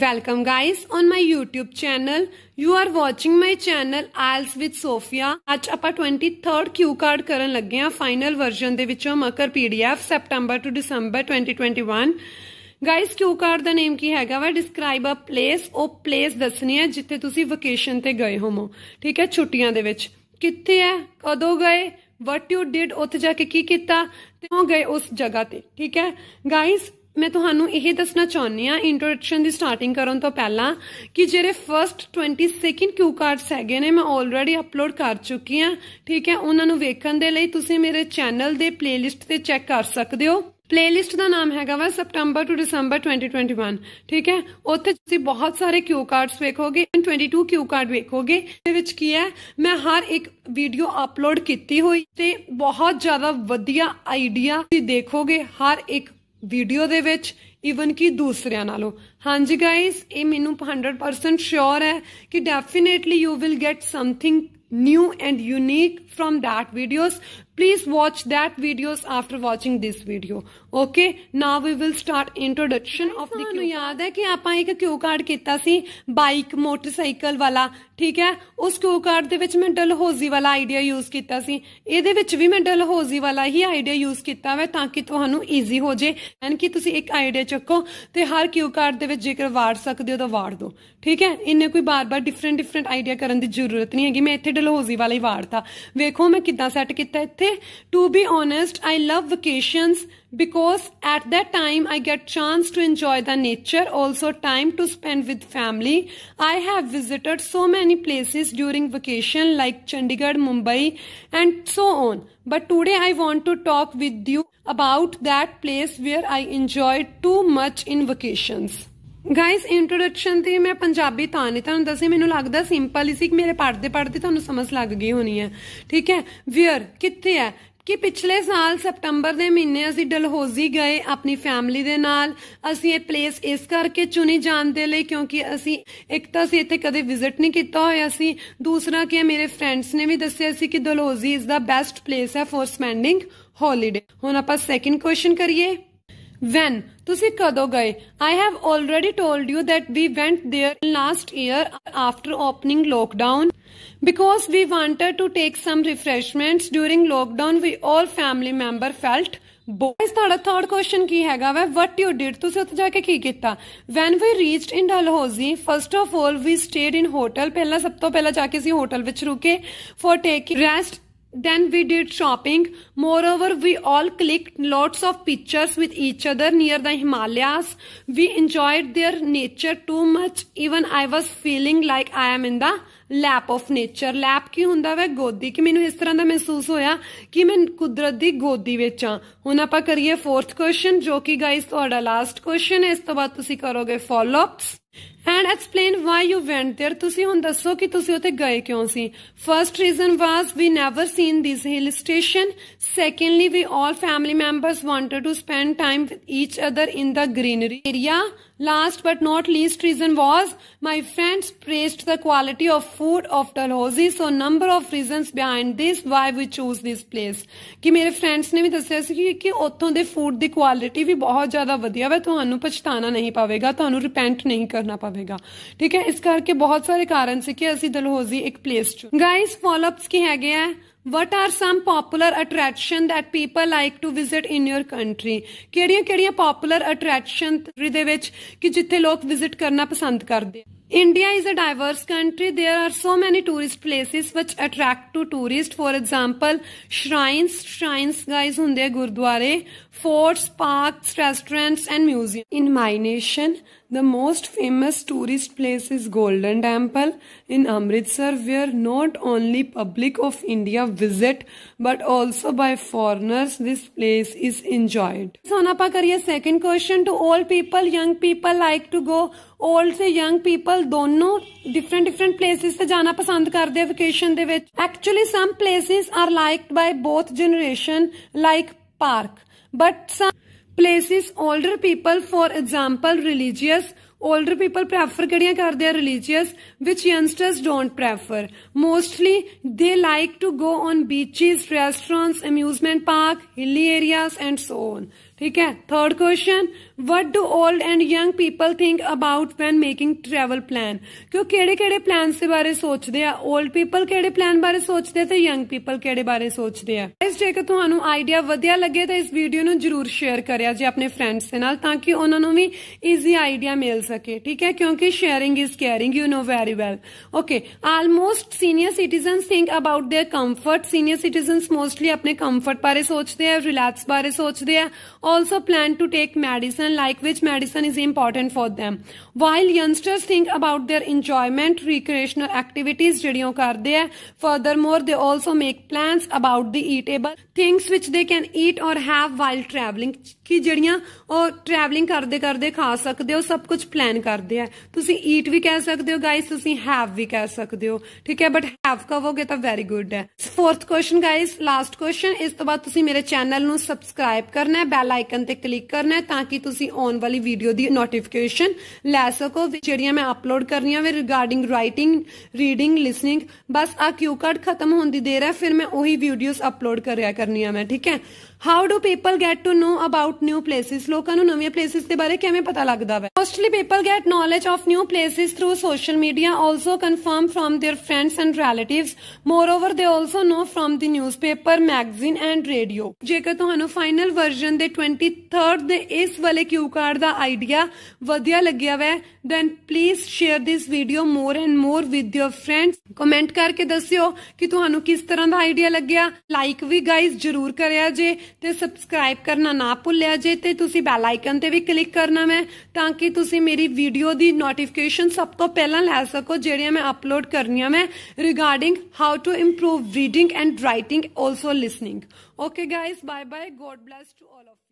Welcome guys on my YouTube channel. You are watching my channel IELTS with Sophia. ਅੱਜ ਆਪਾਂ 23rd Q card ਕਰਨ ਲੱਗੇ ਆ final version ਦੇ ਵਿੱਚੋਂ ਮਕਰ PDF September to December 2021 guys cue card ਦਾ ਨੇਮ ਕੀ ਹੈਗਾ ਵਾ ਡਿਸਕ੍ਰਾਈਬ ਅ ਪਲੇਸ ਉਹ ਪਲੇਸ ਦੱਸਣੀ ਹੈ ਜਿੱਥੇ ਤੁਸੀਂ ਵਕੇਸ਼ਨ ਤੇ ਗਏ ਹੋਵੋ ਠੀਕ ਹੈ ਛੁੱਟੀਆਂ ਦੇ ਵਿੱਚ ਕਿੱਥੇ ਹੈ ਕਦੋਂ ਗਏ ਵਟ ਯੂ ਡਿਡ ਉੱਥੇ ਜਾ ਕੇ ਕੀ ਕੀਤਾ ਤੇ ਉਹ ਗਏ ਉਸ ਜਗ੍ਹਾ ਤੇ ਠੀਕ ਹੈ ਗਾਇਸ ਮੈਂ ਤੁਹਾਨੂੰ ਇਹ ਦੱਸਣਾ ਚਾਹੁੰਦੀ ਆ ਇੰਟਰੋਡਕਸ਼ਨ ਦੀ ਸਟਾਰਟਿੰਗ ਕਰਨ ਤੋਂ ਪਹਿਲਾਂ ਕਿ ਜਿਹੜੇ ਫਰਸਟ 22 ਕਿਊ ਕਾਰਡਸ ਹੈਗੇ ਨੇ ਮੈਂ ਆਲਰੇਡੀ ਅਪਲੋਡ ਕਰ ਚੁੱਕੀ ਆ ਠੀਕ ਹੈ ਉਹਨਾਂ ਨੂੰ ਵੇਖਣ ਦੇ ਲਈ ਤੁਸੀਂ ਮੇਰੇ ਚੈਨਲ ਦੇ ਪਲੇਲਿਸਟ ਤੇ ਚੈੱਕ ਕਰ ਸਕਦੇ ਹੋ ਪਲੇਲਿਸਟ ਦਾ ਨਾਮ ਹੈਗਾ ਵਾ ਸਪਟੰਬਰ ਟੂ ਦਸੰਬਰ 2021 ਠੀਕ ਹੈ ਉੱਥੇ ਤੁਸੀਂ ਬਹੁਤ ਸਾਰੇ ਕਿਊ ਕਾਰਡਸ ਵੇਖੋਗੇ 22 ਕਿਊ ਕਾਰਡ ਵੇਖੋਗੇ ਦੇ ਵਿੱਚ ਕੀ ਹੈ ਮੈਂ ਹਰ ਇੱਕ ਵੀਡੀਓ ਅਪਲੋਡ ਕੀਤੀ ਹੋਈ ਤੇ ਬਹੁਤ ਜ਼ਿਆਦਾ ਵਧੀਆ ਆਈਡੀਆ ਤੁਸੀਂ ਦੇਖੋਗੇ ਹਰ ਇੱਕ ਵੀਡੀਓ ਦੇ ਵਿੱਚ ਈਵਨ ਕਿ ਦੂਸਰਿਆਂ ਨਾਲੋਂ ਹਾਂਜੀ ਗਾਇਸ ਇਹ ਮੈਨੂੰ 100% ਸ਼ੋਰ ਹੈ ਕਿ definitely you will get something new and unique from that videos Please watch that videos after watching this video. Okay, now we will start introduction of the ਨੂੰ ਯਾਦ ਹੈ ਕਿ ਆਪਾਂ ਇੱਕ ਕਿਊ ਕਾਰਡ ਕੀਤਾ ਸੀ ਬਾਈਕ ਮੋਟਰਸਾਈਕਲ ਵਾਲਾ ਠੀਕ ਹੈ ਉਸ ਕਿਊ ਕਾਰਡ ਦੇ ਵਿੱਚ ਮੈਂ ਡਲਹੌਜ਼ੀ ਵਾਲਾ ਆਈਡੀਆ ਯੂਜ਼ ਕੀਤਾ ਸੀ ਇਹਦੇ ਵਿੱਚ ਵੀ ਮੈਂ ਡਲਹੌਜ਼ੀ ਵਾਲਾ ਹੀ ਆਈਡੀਆ ਯੂਜ਼ ਕੀਤਾ ਹੈ ਤਾਂ ਕਿ ਤੁਹਾਨੂੰ ਈਜ਼ੀ ਹੋ ਜੇ ਐਨ ਕਿ ਤੁਸੀਂ ਇੱਕ ਆਈਡੀਆ ਚੱਕੋ ਤੇ ਹਰ ਕਿਊ ਕਾਰਡ ਦੇ ਵਿੱਚ ਜੇਕਰ ਵਾਰ ਸਕਦੇ ਹੋ ਤਾਂ ਵਾਰ ਦਿਓ ਠੀਕ ਹੈ ਇੰਨੇ ਕੋਈ ਬਾਰ-ਬਾਰ ਡਿਫਰੈਂਟ ਡਿਫਰੈਂਟ ਆਈਡੀਆ ਕਰਨ ਦੀ ਜ਼ਰੂਰਤ ਨਹੀਂ ਹੈਗੀ ਮੈਂ ਇੱਥੇ ਡਲਹੌਜ਼ੀ ਵਾਲਾ ਹੀ ਵਾਰਤਾ ਵੇਖੋ ਮੈਂ ਕਿੱਦਾਂ ਸੈੱਟ ਕੀਤਾ ਇੱਥੇ थे to be honest I love vacations because at that time I get chance to enjoy the nature also time to spend with family I have visited so many places during vacation like Chandigarh Mumbai and so on but today I want to talk with you about that place where I enjoy too much in vacations guys introduction ਤੇ ਮੈਂ ਪੰਜਾਬੀ ਤਾਂ ਨਹੀਂ ਤੁਹਾਨੂੰ ਦੱਸੀ ਮੈਨੂੰ ਲੱਗਦਾ simple ਹੀ ਸੀ ਕਿ ਮੇਰੇ ਪੜਦੇ ਪੜਦੇ ਤੁਹਾਨੂੰ ਸਮਝ ਲੱਗ ਗਈ ਹੋਣੀ ਹੈ ਠੀਕ ਹੈ ਵੇਅਰ ਕਿੱਥੇ ਹੈ ਕਿ ਪਿਛਲੇ ਸਾਲ ਸਪਟੰਬਰ ਦੇ ਮਹੀਨੇ ਅਸੀਂ ਡਲਹੋਜ਼ੀ ਗਏ ਆਪਣੀ ਫੈਮਿਲੀ ਦੇ ਨਾਲ ਅਸੀਂ ਇਹ ਪਲੇਸ ਇਸ ਕਰਕੇ ਚੁਣੀ ਜਾਣ ਦੇ ਲਈ ਕਿਉਂਕਿ ਅਸੀਂ ਇੱਕ ਤਾਂ ਅਸੀਂ ਇੱਥੇ ਕਦੇ ਵਿਜ਼ਿਟ ਨਹੀਂ ਕੀਤਾ ਹੋਇਆ ਸੀ ਦੂਸਰਾ ਕਿ ਮੇਰੇ ਫਰੈਂਡਸ ਨੇ ਵੀ ਦੱਸਿਆ ਸੀ ਕਿ Dalhousie is the best place ਹੈ ਫॉर ਸਪੈਂਡਿੰਗ ਹੌਲੀਡੇ ਹੁਣ ਆਪਾਂ ਸੈਕਿੰਡ ਕੁਐਸਚਨ ਕਰੀਏ when ਤੁਸੀਂ ਕਦੋਂ ਗਏ I have already told you that we went there last year after opening lockdown because we wanted to take some refreshments during lockdown we all family member felt ਇਸ ਤੁਹਾਡਾ third question ਕੀ ਹੈਗਾ ਵਾ ਵਟ you did ਤੁਸੀਂ ਉੱਥੇ ਜਾ ਕੇ ਕੀ ਕੀਤਾ when we reached in Dalhousie first of all we stayed in hotel ਪਹਿਲਾਂ ਸਭ ਤੋਂ ਪਹਿਲਾਂ ਜਾ ਕੇ ਅਸੀਂ ਹੋਟਲ ਵਿੱਚ ਰੁਕੇ for taking rest Then we did shopping. Moreover, we all clicked lots of pictures with each other near the Himalayas. We enjoyed their nature too much. Even I was feeling like I am in the lap of nature lap ਕੀ ਹੁੰਦਾ ਵੈ ਗੋਦੀ ਕਿ ਮੈਨੂੰ ਇਸ ਤਰ੍ਹਾਂ ਦਾ ਮਹਿਸੂਸ ਹੋਇਆ ਕਿ ਮੈਂ ਕੁਦਰਤ ਦੀ ਗੋਦੀ ਵਿੱਚ ਆ ਹੁਣ ਆਪਾਂ ਕਰੀਏ ਫੋਰਥ ਕੁਐਸਚਨ ਜੋ ਕਿ ਗਾਇਸ ਤੁਹਾਡਾ ਲਾਸਟ ਕੁਐਸਚਨ ਹੈ ਇਸ ਤੋਂ ਬਾਅਦ ਤੁਸੀਂ ਕਰੋਗੇ follow ups and explain why you went there ਤੁਸੀਂ ਹੁਣ ਦੱਸੋ ਕਿ ਤੁਸੀਂ ਉੱਥੇ ਗਏ ਕਿਉਂ ਸੀ first reason was we never seen this hill station secondly we all family members wanted to spend time with each other in the greenery area Last but not least reason was my friends praised the quality of food of Dalhousie. So number of reasons behind this why we chose this place. ki mere ਕਿ ਮੇਰੇ friends ਨੇ ਵੀ ki ਸੀ de food di quality ਦੀ bahut zyada vadiya ve ਵਧੀਆ pachtana nahi pavega ਨਹੀਂ repent nahi karna pavega theek hai is karke bahut sare karan ਸਾਰੇ ki assi ਕਿ ek place ਇੱਕ guys follow ups ki hai ਹੈਗੇ ਆ what are some popular attraction that people like to visit in your country ਕਿਹੜੀਆਂ-ਕਿਹੜੀਆਂ popular attraction ਦੇ ਵਿੱਚ ਕਿ ਜਿੱਥੇ ਲੋਕ ਵਿਜ਼ਿਟ ਕਰਨਾ ਪਸੰਦ ਕਰਦੇ ਆ India is a diverse country. There are so many tourist places which attract to tourists. For example, shrines, shrines guys hunde Gurdwara, forts, parks, restaurants and museums. In my nation, the most famous tourist place is Golden Temple in Amritsar where not only public of India visit but also by foreigners this place is enjoyed. So now second question to all people, young people like to go old young people don't know different places ਤੇ ਜਾਣਾ ਪਸੰਦ ਕਰਦੇ ਆ vacation ਦੇ ਵਿੱਚ actually some places are liked by both generation like park but some places older people for example older people prefer ਕਿਹੜੀਆਂ ਕਰਦੇ ਆ religious which youngsters don't prefer mostly they like to go on beaches restaurants amusement park hill areas and so on ਠੀਕ ਹੈ third question what do old and young people think about when making travel plan ਕਿਉਂ ਕਿਹੜੇ ਕਿਹੜੇ plans ਦੇ ਬਾਰੇ ਸੋਚਦੇ ਆ old people ਕਿਹੜੇ ਪਲਾਨ ਬਾਰੇ ਸੋਚਦੇ ਤੇ ਯੰਗ ਪੀਪਲ ਕਿਹੜੇ ਬਾਰੇ ਸੋਚਦੇ ਆ ਇਸ ਜੇਕਰ ਤੁਹਾਨੂੰ ਆਈਡੀਆ ਵਧੀਆ ਲੱਗੇ ਤਾਂ ਇਸ ਵੀਡੀਓ ਨੂੰ ਜਰੂਰ ਸ਼ੇਅਰ ਕਰਿਆ ਜੀ ਆਪਣੇ ਫਰੈਂਡਸ ਦੇ ਨਾਲ ਤਾਂ ਕਿ ਉਹਨਾਂ ਨੂੰ ਵੀ ਈਜ਼ੀ ਆਈਡੀਆ ਮਿਲ ਸਕੇ ਠੀਕ ਹੈ ਕਿਉਂਕਿ sharing is caring you know very well okay almost senior citizens think about their comfort senior citizens mostly ਆਪਣੇ ਕੰਫਰਟ ਬਾਰੇ ਸੋਚਦੇ ਆ ਰਿਲੈਕਸ ਬਾਰੇ ਸੋਚਦੇ ਆ also plan to take medicine like which medicine is important for them while youngsters think about their enjoyment recreational activities ਜਿਹੜੀਆਂ ਕਰਦੇ ਆ furthermore they also make plans about the eatable things which they can eat or have while traveling ਕੀ ਜਿਹੜੀਆਂ ਉਹ travelling ਕਰਦੇ ਕਰਦੇ ਖਾ ਸਕਦੇ ਹੋ ਸਭ ਕੁਝ ਪਲਾਨ ਕਰਦੇ ਆ ਤੁਸੀਂ ਈਟ ਵੀ ਕਹਿ ਸਕਦੇ ਹੋ ਗਾਇਸ ਤੁਸੀਂ ਹੈਵ ਵੀ ਕਹਿ ਸਕਦੇ ਹੋ ਠੀਕ ਹੈ ਬਟ ਹੈਵ ਕਹੋਗੇ ਤਾਂ ਵੈਰੀ ਗੁੱਡ ਹੈ fourth question guys last question ਇਸ ਤੋਂ ਬਾਅਦ ਤੁਸੀਂ ਮੇਰੇ ਚੈਨਲ ਨੂੰ ਸਬਸਕ੍ਰਾਈਬ ਕਰਨਾ ਹੈ ਬੈਲ ਬੈਲ ਆਈਕਨ ਤੇ ਕਲਿੱਕ ਕਰਨਾ ਹੈ ਤਾਂ ਕਿ ਤੁਸੀਂ ਆਉਣ ਵਾਲੀ ਵੀਡੀਓ ਦੀ ਨੋਟੀਫਿਕੇਸ਼ਨ ਲੈ ਸਕੋ ਜਿਹੜੀਆਂ ਮੈਂ ਅਪਲੋਡ ਕਰਨੀਆਂ ਵੇ ਰਿਗਾਰਡਿੰਗ ਰਾਈਟਿੰਗ ਰੀਡਿੰਗ ਲਿਸਨਿੰਗ ਬਸ ਆ ਕਿਊ ਕਾਰਡ ਖਤਮ ਹੋਣ ਦੀ ਦੇਰ ਹੈ ਫਿਰ ਮੈਂ ਉਹੀ ਵੀਡੀਓਜ਼ ਅਪਲੋਡ ਕਰਿਆ ਕਰਨੀਆਂ ਮੈਂ ਠੀਕ ਹੈ how do people get to know about new places ਲੋਕਾਂ ਨੂੰ ਨਵੀਆਂ ਪਲੇਸਿਸ ਦੇ ਬਾਰੇ ਕਿਵੇਂ ਪਤਾ ਲੱਗਦਾ ਹੈ mostly people get knowledge of new places through social media also confirm from their friends and relatives moreover they also know from the newspaper magazine and radio ਜੇਕਰ ਤੁਹਾਨੂੰ ਫਾਈਨਲ ਵਰਜ਼ਨ ਦੇ 23rd ਦੇ ਇਸ ਵਾਲੇ ਕਿਊ ਕਾਰਡ ਦਾ idea ਵਧੀਆ ਲੱਗਿਆ ਵੈ then please share this video more and more with your friends comment ਕਰਕੇ ਦੱਸਿਓ ਕਿ ਤੁਹਾਨੂੰ ਕਿਸ ਤਰ੍ਹਾਂ ਦਾ ਆਈਡੀਆ ਲੱਗਿਆ ਲਾਈਕ ਵੀ ਗਾਇਜ਼ ਜਰੂਰ ਕਰਿਆ ਜੇ ਤੇ ਸਬਸਕ੍ਰਾਈਬ ਕਰਨਾ ਨਾ ਭੁੱਲਿਆ ਜੇ ਤੇ ਤੁਸੀਂ ਬੈਲ ਆਈਕਨ ਤੇ ਵੀ ਕਲਿੱਕ ਕਰਨਾ ਮੈਂ ਤਾਂ ਕਿ ਤੁਸੀਂ ਮੇਰੀ ਵੀਡੀਓ ਦੀ ਨੋਟੀਫਿਕੇਸ਼ਨ ਸਭ ਤੋਂ ਪਹਿਲਾਂ ਲੈ ਸਕੋ ਜਿਹੜੀਆਂ ਮੈਂ ਅਪਲੋਡ ਕਰਨੀਆਂ ਮੈਂ regarding how to improve reading and writing also listening okay guys bye bye god bless to all of you